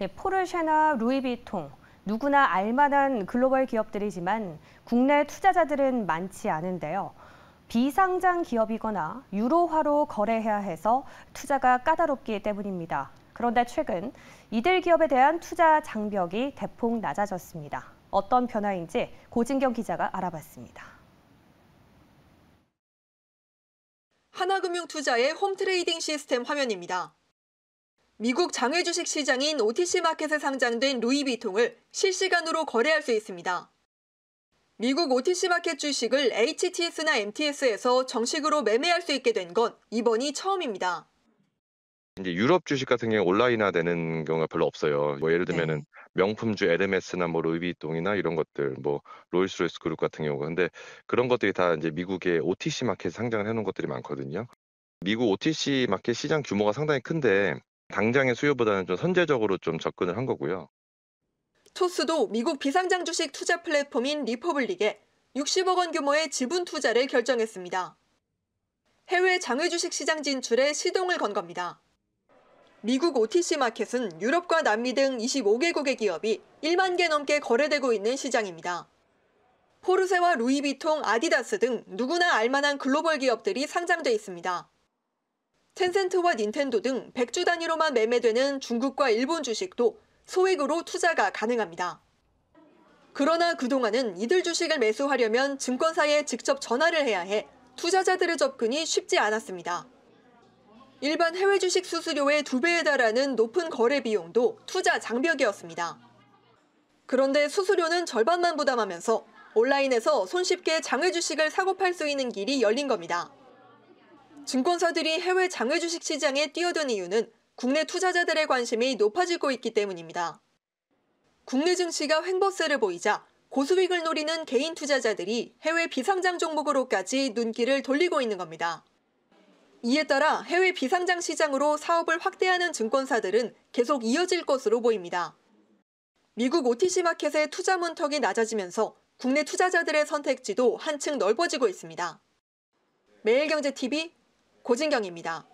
네, 포르쉐나 루이비통, 누구나 알만한 글로벌 기업들이지만 국내 투자자들은 많지 않은데요. 비상장 기업이거나 유로화로 거래해야 해서 투자가 까다롭기 때문입니다. 그런데 최근 이들 기업에 대한 투자 장벽이 대폭 낮아졌습니다. 어떤 변화인지 고진경 기자가 알아봤습니다. 하나금융투자의 홈트레이딩 시스템 화면입니다. 미국 장외 주식 시장인 OTC 마켓에 상장된 루이비통을 실시간으로 거래할 수 있습니다. 미국 OTC 마켓 주식을 HTS나 MTS에서 정식으로 매매할 수 있게 된 건 이번이 처음입니다. 이제 유럽 주식 같은 경우 온라인화되는 경우가 별로 없어요. 뭐 예를 들면은 네. 명품주 에르메스나 뭐 루이비통이나 이런 것들, 뭐 롤스로이스 그룹 같은 경우가 근데 그런 것들이 다 이제 미국의 OTC 마켓 상장을 해놓은 것들이 많거든요. 미국 OTC 마켓 시장 규모가 상당히 큰데 당장의 수요보다는 좀 선제적으로 좀 접근을 한 거고요. 토스도 미국 비상장 주식 투자 플랫폼인 리퍼블릭에 60억 원 규모의 지분 투자를 결정했습니다. 해외 장외 주식 시장 진출에 시동을 건 겁니다. 미국 OTC 마켓은 유럽과 남미 등 25개국의 기업이 1만 개 넘게 거래되고 있는 시장입니다. 포르세와 루이비통, 아디다스 등 누구나 알만한 글로벌 기업들이 상장돼 있습니다. 텐센트와 닌텐도 등 100주 단위로만 매매되는 중국과 일본 주식도 소액으로 투자가 가능합니다. 그러나 그동안은 이들 주식을 매수하려면 증권사에 직접 전화를 해야 해 투자자들의 접근이 쉽지 않았습니다. 일반 해외 주식 수수료의 두배에 달하는 높은 거래 비용도 투자 장벽이었습니다. 그런데 수수료는 절반만 부담하면서 온라인에서 손쉽게 장외 주식을 사고 팔 수 있는 길이 열린 겁니다. 증권사들이 해외 장외 주식 시장에 뛰어든 이유는 국내 투자자들의 관심이 높아지고 있기 때문입니다. 국내 증시가 횡보세를 보이자 고수익을 노리는 개인 투자자들이 해외 비상장 종목으로까지 눈길을 돌리고 있는 겁니다. 이에 따라 해외 비상장 시장으로 사업을 확대하는 증권사들은 계속 이어질 것으로 보입니다. 미국 OTC 마켓의 투자 문턱이 낮아지면서 국내 투자자들의 선택지도 한층 넓어지고 있습니다. 매일경제TV 고진경입니다.